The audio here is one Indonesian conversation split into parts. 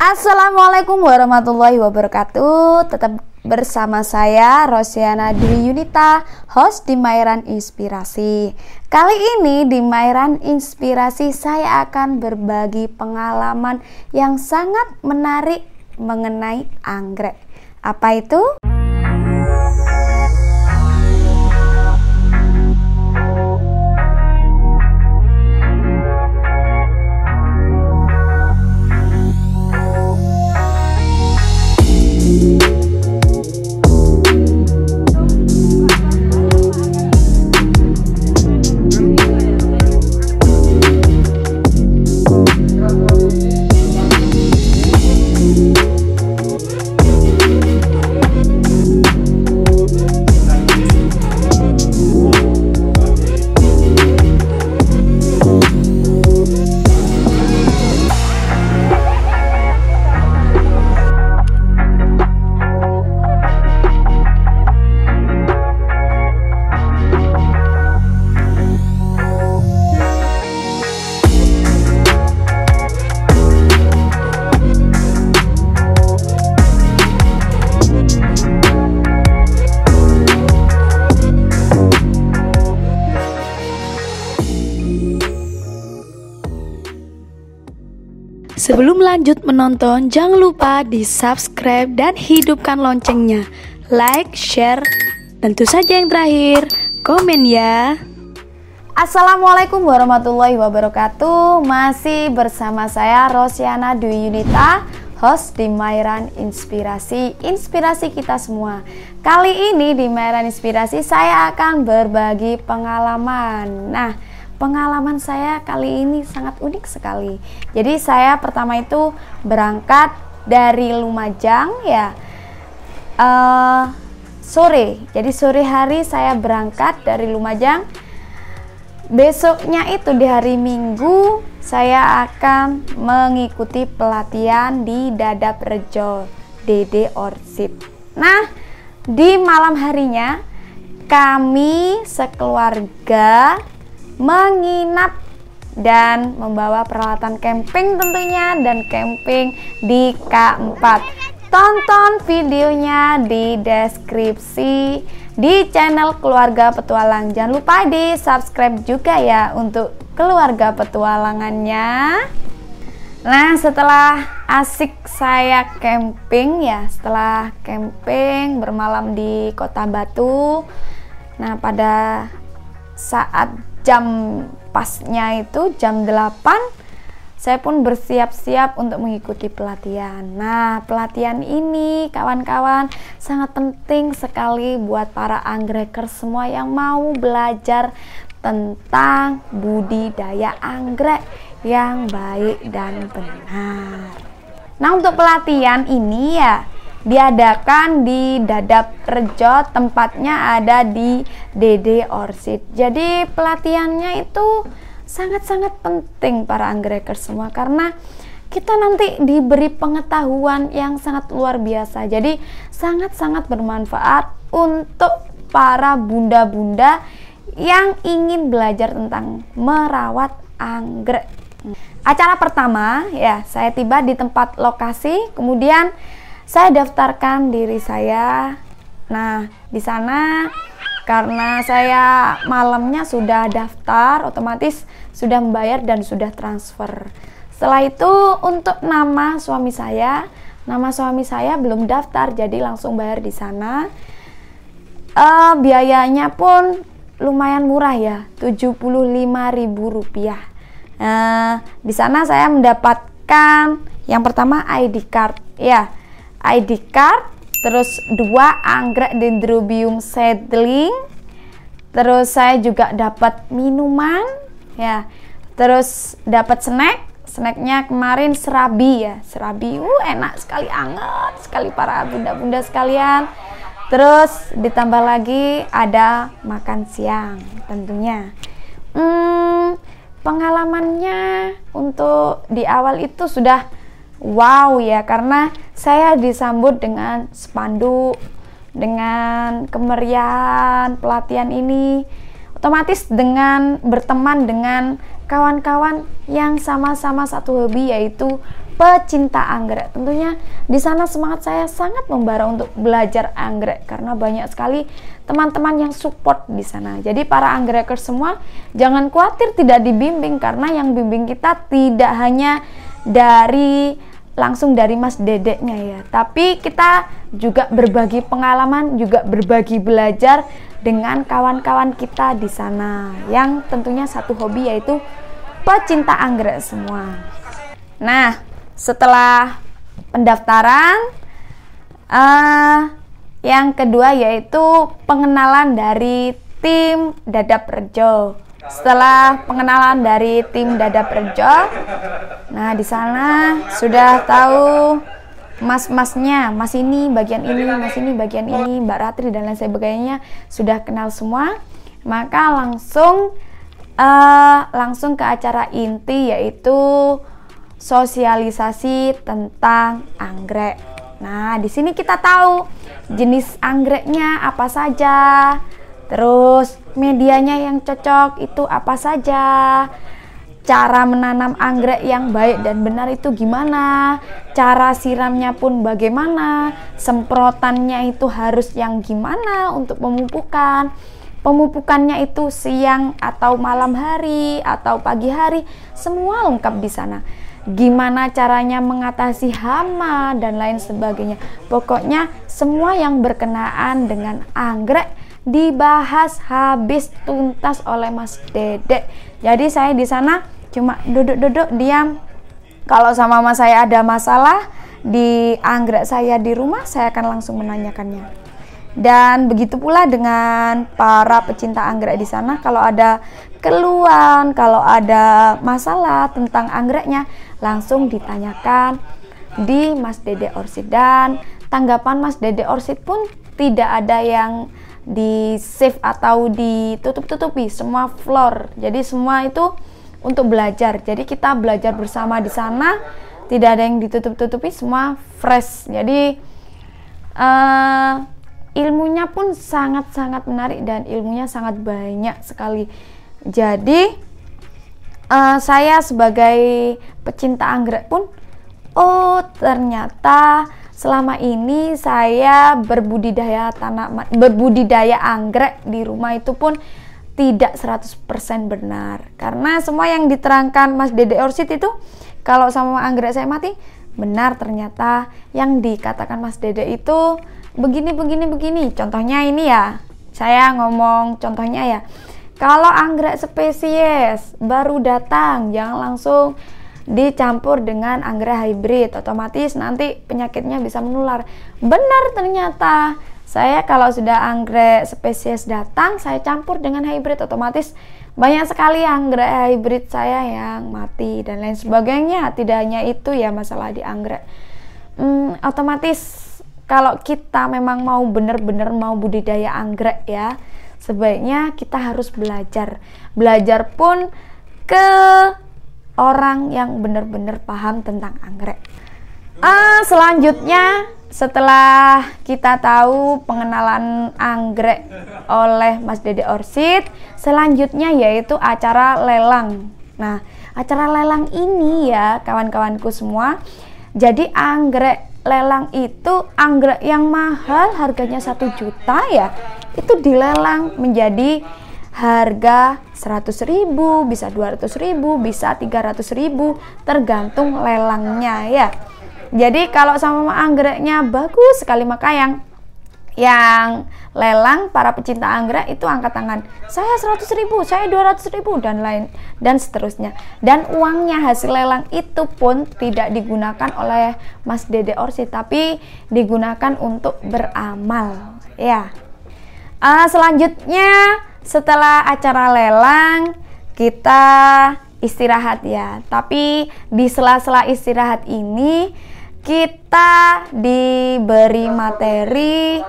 Assalamualaikum warahmatullahi wabarakatuh. Tetap Bersama saya Rosiana Dwi Yunita, host di Mairan Inspirasi. Kali ini di Mairan Inspirasi saya akan berbagi pengalaman yang sangat menarik mengenai anggrek. Apa itu? Sebelum lanjut menonton, jangan lupa di subscribe dan hidupkan loncengnya. Like, share, tentu saja yang terakhir, komen ya. Assalamualaikum warahmatullahi wabarakatuh. Masih bersama saya Rosiana Dwi Yunita, host di Mairan Inspirasi, inspirasi kita semua. Kali ini di Mairan Inspirasi saya akan berbagi pengalaman. Nah, pengalaman saya kali ini sangat unik sekali. Jadi saya pertama itu berangkat dari Lumajang ya uh, sore. Jadi sore hari saya berangkat dari Lumajang. Besoknya itu di hari Minggu saya akan mengikuti pelatihan di Dadap Rejo DD Orsit. Nah, di malam harinya kami sekeluarga menginap dan membawa peralatan camping tentunya dan camping di K4. Tonton videonya di deskripsi di channel Keluarga Petualang. Jangan lupa di subscribe juga ya untuk keluarga petualangannya. Nah setelah asik saya camping ya setelah camping bermalam di kota Batu Nah pada saat jam pasnya itu jam 8 saya pun bersiap-siap untuk mengikuti pelatihan. Nah, pelatihan ini kawan-kawan sangat penting sekali buat para anggreker semua yang mau belajar tentang budidaya anggrek yang baik dan benar. Nah, untuk pelatihan ini ya, diadakan di Dadap Rejo tempatnya ada di DD Orsid jadi pelatihannya itu sangat-sangat penting para anggreker semua karena kita nanti diberi pengetahuan yang sangat luar biasa. Jadi sangat-sangat bermanfaat untuk para bunda-bunda yang ingin belajar tentang merawat anggrek. Acara pertama ya, saya tiba di tempat lokasi, kemudian saya daftarkan diri saya. Nah, di sana karena saya malamnya sudah daftar, otomatis sudah membayar dan sudah transfer. Setelah itu untuk nama suami saya, nama suami saya belum daftar, jadi langsung bayar di sana. Uh, biayanya pun lumayan murah ya, Rp75.000. Uh, eh, di sana saya mendapatkan yang pertama ID card, ya ID card, terus dua anggrek dendrobium seedling, terus saya juga dapat minuman, ya, terus dapat snack, snacknya kemarin serabi ya, serabi, uh enak sekali, anget sekali para bunda-bunda sekalian. Terus ditambah lagi ada makan siang tentunya. Hmm, pengalamannya untuk di awal itu sudah wow ya karena saya disambut dengan spanduk dengan kemeriahan pelatihan ini otomatis dengan berteman dengan kawan-kawan yang sama-sama satu hobi yaitu pecinta anggrek. Tentunya di sana semangat saya sangat membara untuk belajar anggrek karena banyak sekali teman-teman yang support di sana. Jadi para anggreker semua jangan khawatir tidak dibimbing karena yang bimbing kita tidak hanya dari langsung dari Mas Dedeknya ya. Tapi kita juga berbagi pengalaman, juga berbagi belajar dengan kawan-kawan kita di sana yang tentunya satu hobi yaitu pecinta anggrek semua. Nah, setelah pendaftaran uh, yang kedua yaitu pengenalan dari tim Dadap Rejo setelah pengenalan dari tim Dada Perjo, nah di sana sudah tahu mas-masnya, mas ini bagian ini, mas ini bagian ini, Mbak Ratri dan lain sebagainya sudah kenal semua, maka langsung uh, langsung ke acara inti yaitu sosialisasi tentang anggrek. Nah di sini kita tahu jenis anggreknya apa saja, terus medianya yang cocok itu apa saja cara menanam anggrek yang baik dan benar itu gimana, cara siramnya pun bagaimana, semprotannya itu harus yang gimana untuk pemupukan, pemupukannya itu siang atau malam hari atau pagi hari, semua lengkap di sana. Gimana caranya mengatasi hama dan lain sebagainya. Pokoknya semua yang berkenaan dengan anggrek dibahas habis tuntas oleh Mas Dede. Jadi saya di sana cuma duduk-duduk diam. Kalau sama mas saya ada masalah di anggrek saya di rumah, saya akan langsung menanyakannya. Dan begitu pula dengan para pecinta anggrek di sana, kalau ada keluhan, kalau ada masalah tentang anggreknya, langsung ditanyakan di Mas Dede Orsid dan tanggapan Mas Dede Orsid pun tidak ada yang di save atau ditutup-tutupi semua floor. Jadi semua itu untuk belajar. Jadi kita belajar bersama di sana, tidak ada yang ditutup-tutupi, semua fresh. Jadi uh, ilmunya pun sangat-sangat menarik dan ilmunya sangat banyak sekali. Jadi uh, saya sebagai pecinta anggrek pun oh ternyata selama ini saya berbudidaya tanaman berbudidaya anggrek di rumah itu pun tidak 100% benar karena semua yang diterangkan Mas Dede Orsit itu kalau sama anggrek saya mati benar ternyata yang dikatakan Mas Dede itu begini begini begini contohnya ini ya saya ngomong contohnya ya kalau anggrek spesies baru datang jangan langsung dicampur dengan anggrek hybrid otomatis nanti penyakitnya bisa menular benar ternyata saya kalau sudah anggrek spesies datang saya campur dengan hybrid otomatis banyak sekali anggrek hybrid saya yang mati dan lain sebagainya tidak hanya itu ya masalah di anggrek hmm, otomatis kalau kita memang mau benar-benar mau budidaya anggrek ya sebaiknya kita harus belajar belajar pun ke orang yang benar-benar paham tentang anggrek. Ah, selanjutnya setelah kita tahu pengenalan anggrek oleh Mas Dede Orsit, selanjutnya yaitu acara lelang. Nah, acara lelang ini ya kawan-kawanku semua. Jadi anggrek lelang itu anggrek yang mahal harganya satu juta ya itu dilelang menjadi harga 100.000, bisa 200.000, bisa 300.000 tergantung lelangnya ya. Jadi kalau sama anggreknya bagus sekali maka yang yang lelang para pecinta anggrek itu angkat tangan saya 100.000, ribu, saya 200.000 ribu dan lain dan seterusnya dan uangnya hasil lelang itu pun tidak digunakan oleh Mas Dede Orsi tapi digunakan untuk beramal ya uh, selanjutnya setelah acara lelang kita istirahat ya. Tapi di sela-sela istirahat ini kita diberi materi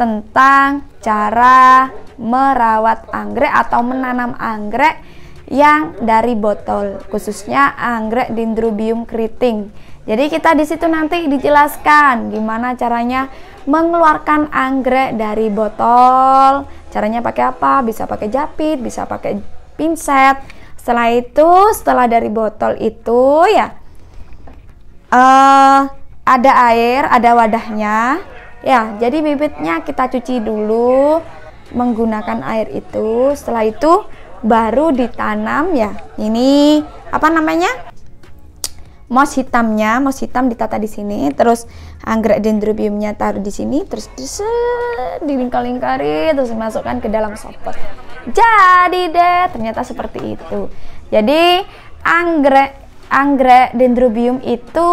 tentang cara merawat anggrek atau menanam anggrek yang dari botol, khususnya anggrek dendrobium keriting. Jadi kita di situ nanti dijelaskan gimana caranya mengeluarkan anggrek dari botol, Caranya pakai apa? Bisa pakai japit, bisa pakai pinset. Setelah itu, setelah dari botol itu ya uh, ada air, ada wadahnya. Ya, jadi bibitnya kita cuci dulu menggunakan air itu. Setelah itu baru ditanam ya. Ini apa namanya? moss hitamnya, moss hitam ditata di sini, terus anggrek dendrobiumnya taruh di sini, terus dilingkar-lingkari, terus dimasukkan ke dalam sopot. Jadi deh, ternyata seperti itu. Jadi anggrek anggrek dendrobium itu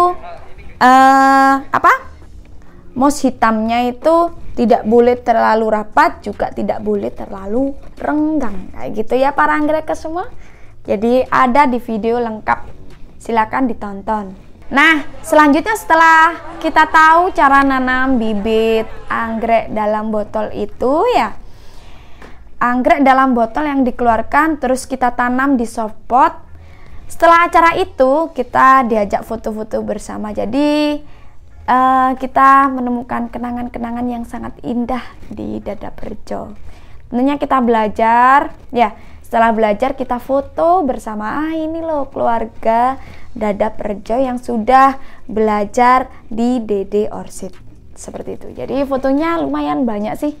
uh, apa? Moss hitamnya itu tidak boleh terlalu rapat, juga tidak boleh terlalu renggang. Kayak gitu ya para anggrek ke semua. Jadi ada di video lengkap Silakan ditonton. Nah, selanjutnya setelah kita tahu cara nanam bibit anggrek dalam botol itu ya. Anggrek dalam botol yang dikeluarkan terus kita tanam di soft pot. Setelah acara itu kita diajak foto-foto bersama. Jadi uh, kita menemukan kenangan-kenangan yang sangat indah di Dada Perjo. Tentunya kita belajar ya setelah belajar kita foto bersama ah ini loh keluarga Dada Perjo yang sudah belajar di DD Orsit Seperti itu. Jadi fotonya lumayan banyak sih.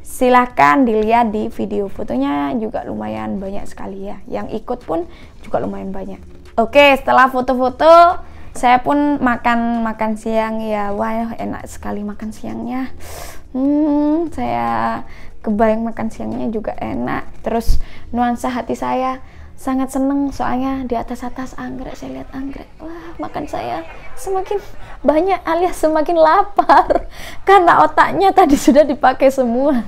Silahkan dilihat di video fotonya juga lumayan banyak sekali ya. Yang ikut pun juga lumayan banyak. Oke, setelah foto-foto saya pun makan makan siang ya. Wah, enak sekali makan siangnya. Hmm, saya kebayang makan siangnya juga enak. Terus nuansa hati saya sangat seneng soalnya di atas atas anggrek saya lihat anggrek wah makan saya semakin banyak alias semakin lapar karena otaknya tadi sudah dipakai semua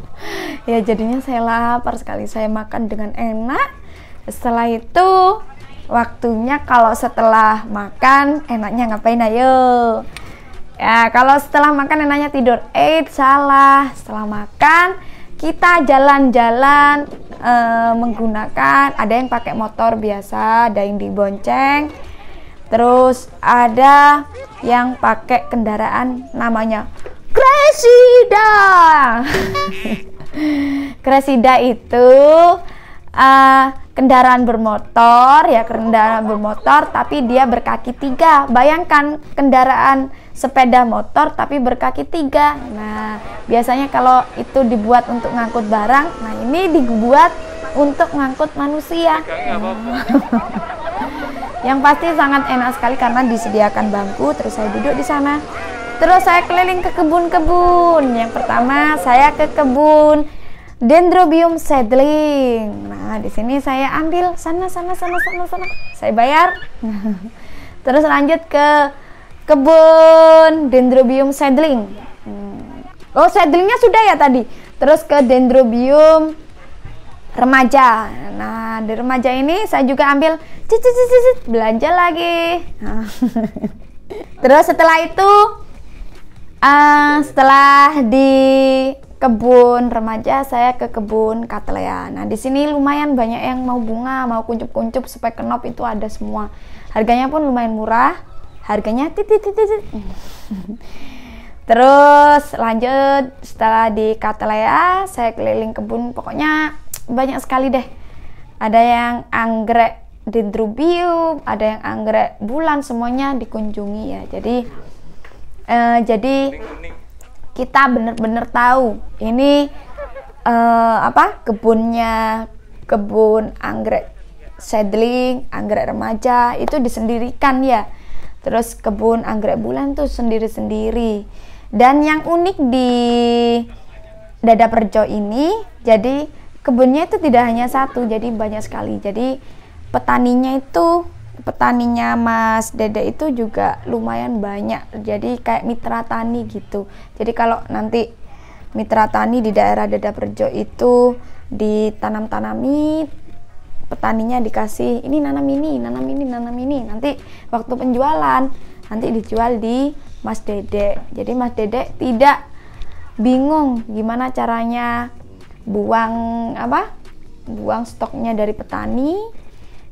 ya jadinya saya lapar sekali saya makan dengan enak setelah itu waktunya kalau setelah makan enaknya ngapain ayo ya kalau setelah makan enaknya tidur eh salah setelah makan kita jalan-jalan uh, menggunakan ada yang pakai motor biasa, ada yang dibonceng. Terus ada yang pakai kendaraan namanya Cresida. Cresida itu uh, kendaraan bermotor ya kendaraan bermotor tapi dia berkaki tiga bayangkan kendaraan sepeda motor tapi berkaki tiga. Nah, biasanya kalau itu dibuat untuk ngangkut barang, nah ini dibuat untuk ngangkut manusia. Yang pasti sangat enak sekali karena disediakan bangku, terus saya duduk di sana. Terus saya keliling ke kebun-kebun. Yang pertama saya ke kebun Dendrobium seedling. Nah, di sini saya ambil sana sana sana sana sana. Saya bayar. Terus lanjut ke kebun dendrobium seedling hmm. oh seedlingnya sudah ya tadi terus ke dendrobium remaja nah di remaja ini saya juga ambil cicit cicit belanja lagi nah. terus setelah itu uh, setelah di kebun remaja saya ke kebun katlea. Nah, di sini lumayan banyak yang mau bunga, mau kuncup-kuncup supaya kenop itu ada semua. Harganya pun lumayan murah harganya titit titit terus lanjut setelah di Katalea saya keliling kebun pokoknya banyak sekali deh ada yang anggrek dendrobium ada yang anggrek bulan semuanya dikunjungi ya jadi eh, jadi kita bener-bener tahu ini eh, apa kebunnya kebun anggrek sedling anggrek remaja itu disendirikan ya terus kebun anggrek bulan tuh sendiri-sendiri dan yang unik di Dada Perjo ini jadi kebunnya itu tidak hanya satu jadi banyak sekali jadi petaninya itu petaninya Mas Dede itu juga lumayan banyak jadi kayak mitra tani gitu jadi kalau nanti mitra tani di daerah Dada Perjo itu ditanam-tanami petaninya dikasih ini nanam ini, nanam ini, nanam ini. Nanti waktu penjualan nanti dijual di Mas Dedek. Jadi Mas Dedek tidak bingung gimana caranya buang apa? Buang stoknya dari petani.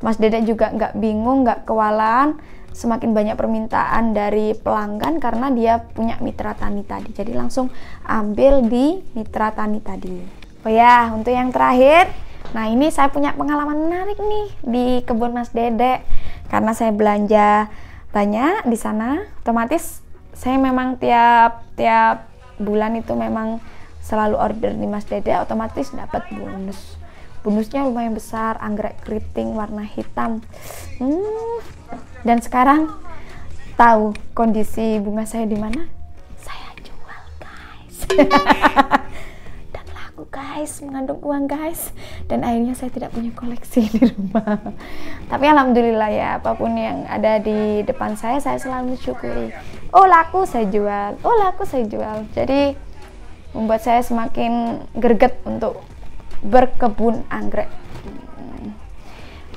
Mas Dedek juga nggak bingung, nggak kewalan Semakin banyak permintaan dari pelanggan karena dia punya mitra tani tadi. Jadi langsung ambil di mitra tani tadi. Oh ya, untuk yang terakhir, Nah ini saya punya pengalaman menarik nih di kebun Mas Dede karena saya belanja banyak di sana. Otomatis saya memang tiap tiap bulan itu memang selalu order di Mas Dede. otomatis dapat bonus. Bonusnya lumayan besar, anggrek keriting warna hitam. Hmm. Dan sekarang tahu kondisi bunga saya di mana? Saya jual guys. guys mengandung uang guys dan akhirnya saya tidak punya koleksi di rumah tapi alhamdulillah ya apapun yang ada di depan saya saya selalu syukuri oh laku saya jual oh laku saya jual jadi membuat saya semakin gerget untuk berkebun anggrek hmm.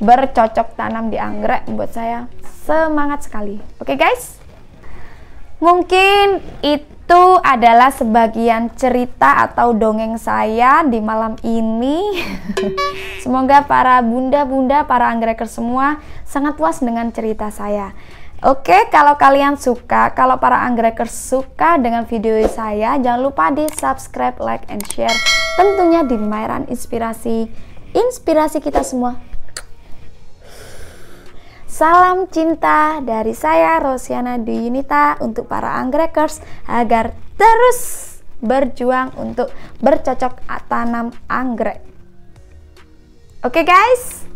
bercocok tanam di anggrek membuat saya semangat sekali oke okay, guys mungkin itu itu adalah sebagian cerita atau dongeng saya di malam ini. Semoga para bunda-bunda, para anggreker semua sangat puas dengan cerita saya. Oke, kalau kalian suka, kalau para anggreker suka dengan video saya, jangan lupa di subscribe, like, and share. Tentunya di Mairan Inspirasi, inspirasi kita semua Salam cinta dari saya Rosiana Duyunita untuk para anggrekers agar terus berjuang untuk bercocok tanam anggrek. Oke okay guys,